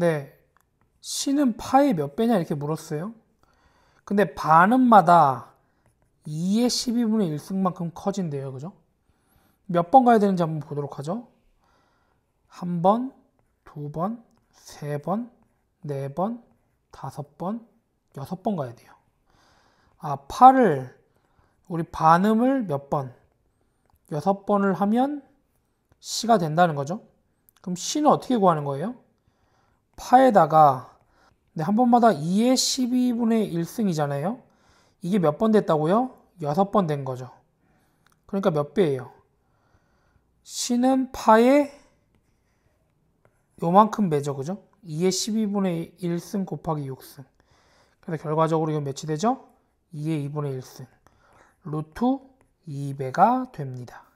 네. C는 파의 몇 배냐 이렇게 물었어요. 근데 반음마다 2의 12분의 1승만큼 커진대요. 그죠? 몇 번 가야 되는지 한번 보도록 하죠. 한 번, 두 번, 세 번, 네 번, 다섯 번, 여섯 번 가야 돼요. 아, 파를 우리 반음을 몇 번? 여섯 번을 하면 시가 된다는 거죠. 그럼 C는 어떻게 구하는 거예요? 파에다가 네, 한 번마다 2의 12분의 1승이잖아요. 이게 몇 번 됐다고요? 6번 된 거죠. 그러니까 몇 배예요? 신은 파의 요만큼 배죠. 그죠? 2의 12분의 1승 곱하기 6승. 그래서 결과적으로 이건 몇이 되죠? 2의 2분의 1승. 루트 2배가 됩니다.